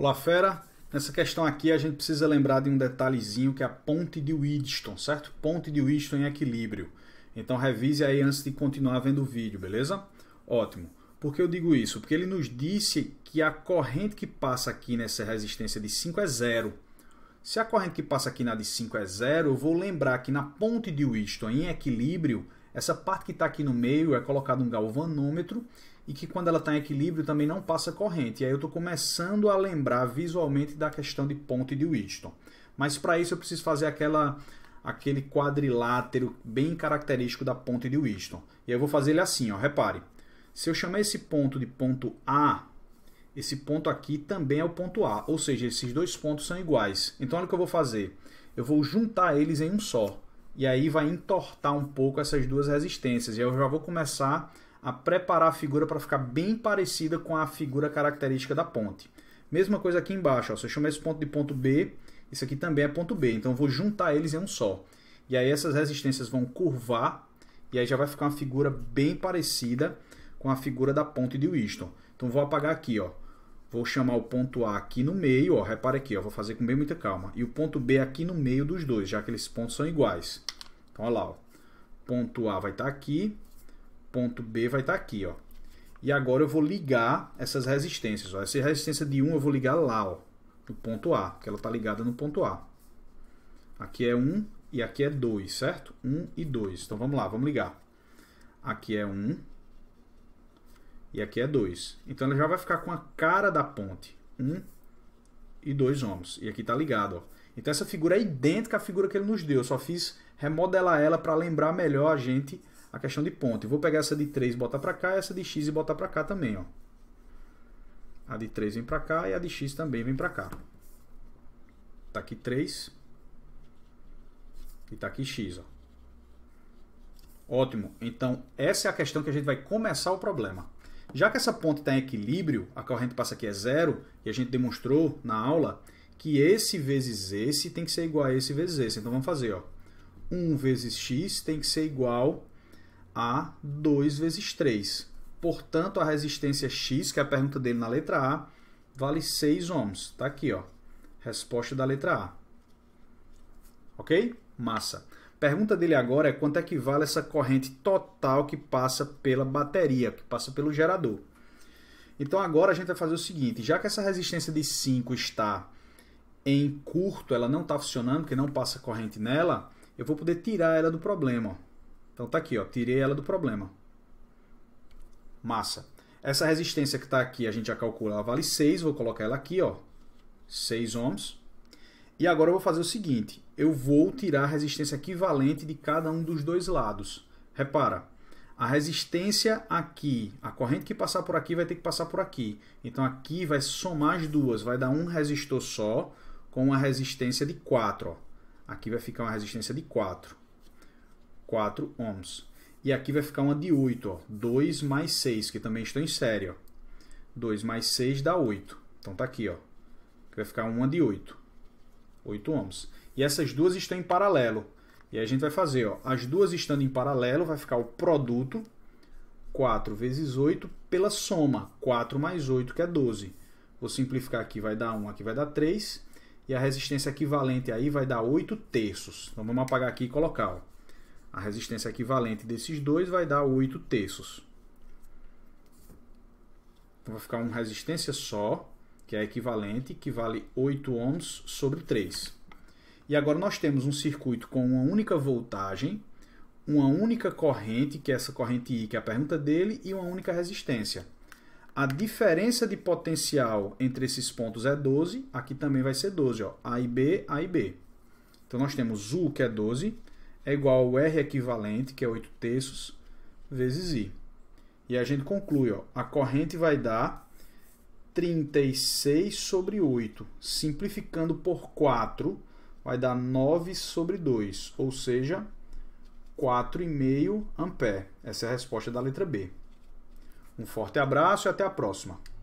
Olá, fera. Nessa questão aqui, a gente precisa lembrar de um detalhezinho que é a ponte de Wheatstone, certo? Ponte de Wheatstone em equilíbrio. Então, revise aí antes de continuar vendo o vídeo, beleza? Ótimo. Por que eu digo isso? Porque ele nos disse que a corrente que passa aqui nessa resistência de 5 é zero. Se a corrente que passa aqui na de 5 é zero, eu vou lembrar que na ponte de Wheatstone em equilíbrio, essa parte que está aqui no meio é colocado um galvanômetro e que quando ela está em equilíbrio também não passa corrente. E aí eu estou começando a lembrar visualmente da questão de ponte de Wheatstone. Mas para isso eu preciso fazer aquela aquele quadrilátero bem característico da ponte de Wheatstone. E aí eu vou fazer ele assim, ó, repare. Se eu chamar esse ponto de ponto A, esse ponto aqui também é o ponto A, ou seja, esses dois pontos são iguais. Então olha o que eu vou fazer. Eu vou juntar eles em um só e aí vai entortar um pouco essas duas resistências. E eu já vou começar a preparar a figura para ficar bem parecida com a figura característica da ponte. Mesma coisa aqui embaixo, ó, se eu chamar esse ponto de ponto B, isso aqui também é ponto B, então eu vou juntar eles em um só. E aí essas resistências vão curvar, e aí já vai ficar uma figura bem parecida com a figura da ponte de Winston. Então vou apagar aqui, ó. Vou chamar o ponto A aqui no meio, ó, repara aqui, ó, vou fazer com bem muita calma. E o ponto B aqui no meio dos dois, já que eles pontos são iguais. Então, olha lá, ó. ponto A vai estar tá aqui, ponto B vai estar tá aqui. Ó. E agora eu vou ligar essas resistências. Ó. Essa resistência de 1 eu vou ligar lá, ó, no ponto A, que ela está ligada no ponto A. Aqui é 1 e aqui é 2, certo? 1 e 2. Então, vamos lá, vamos ligar. Aqui é 1, e aqui é 2. Então ela já vai ficar com a cara da ponte. 1 um e 2 ohms. E aqui está ligado. Ó. Então essa figura é idêntica à figura que ele nos deu. Eu só fiz remodelar ela para lembrar melhor a gente a questão de ponte. Eu vou pegar essa de 3 e botar para cá, essa de x e botar para cá também. Ó. A de 3 vem para cá e a de x também vem para cá. Está aqui 3. E está aqui x. Ó. Ótimo. Então essa é a questão que a gente vai começar o problema. Já que essa ponte está em equilíbrio, a corrente passa aqui é zero, e a gente demonstrou na aula que esse vezes esse tem que ser igual a esse vezes esse. Então vamos fazer, ó. 1 vezes x tem que ser igual a 2 vezes 3. Portanto, a resistência x, que é a pergunta dele na letra A, vale 6 ohms. Está aqui, ó. Resposta da letra A. Ok? Massa. Pergunta dele agora é quanto é que vale essa corrente total que passa pela bateria, que passa pelo gerador. Então agora a gente vai fazer o seguinte, já que essa resistência de 5 está em curto, ela não está funcionando, porque não passa corrente nela, eu vou poder tirar ela do problema. Então tá aqui, ó, tirei ela do problema. Massa. Essa resistência que está aqui, a gente já calcula, ela vale 6, vou colocar ela aqui, ó, 6 ohms. E agora eu vou fazer o seguinte, eu vou tirar a resistência equivalente de cada um dos dois lados. Repara, a resistência aqui, a corrente que passar por aqui vai ter que passar por aqui. Então aqui vai somar as duas, vai dar um resistor só com uma resistência de 4. Ó. Aqui vai ficar uma resistência de 4. 4 ohms. E aqui vai ficar uma de 8, ó. 2 mais 6, que também estou em série. Ó. 2 mais 6 dá 8. Então está aqui, ó. Aqui vai ficar uma de 8. 8 ohms. E essas duas estão em paralelo. E a gente vai fazer, ó, as duas estando em paralelo, vai ficar o produto 4 vezes 8 pela soma 4 mais 8, que é 12. Vou simplificar aqui, vai dar 1, aqui vai dar 3. E a resistência equivalente aí vai dar 8 terços. Então vamos apagar aqui e colocar. Ó. A resistência equivalente desses dois vai dar 8 terços. Então vai ficar uma resistência só que é equivalente, que vale 8 ohms sobre 3. E agora nós temos um circuito com uma única voltagem, uma única corrente, que é essa corrente I, que é a pergunta dele, e uma única resistência. A diferença de potencial entre esses pontos é 12, aqui também vai ser 12, ó, A e B, A e B. Então nós temos U, que é 12, é igual ao R equivalente, que é 8 terços, vezes I. E a gente conclui, ó, a corrente vai dar 36 sobre 8. Simplificando por 4, vai dar 9 sobre 2, ou seja, 4,5 ampere. Essa é a resposta da letra B. Um forte abraço e até a próxima.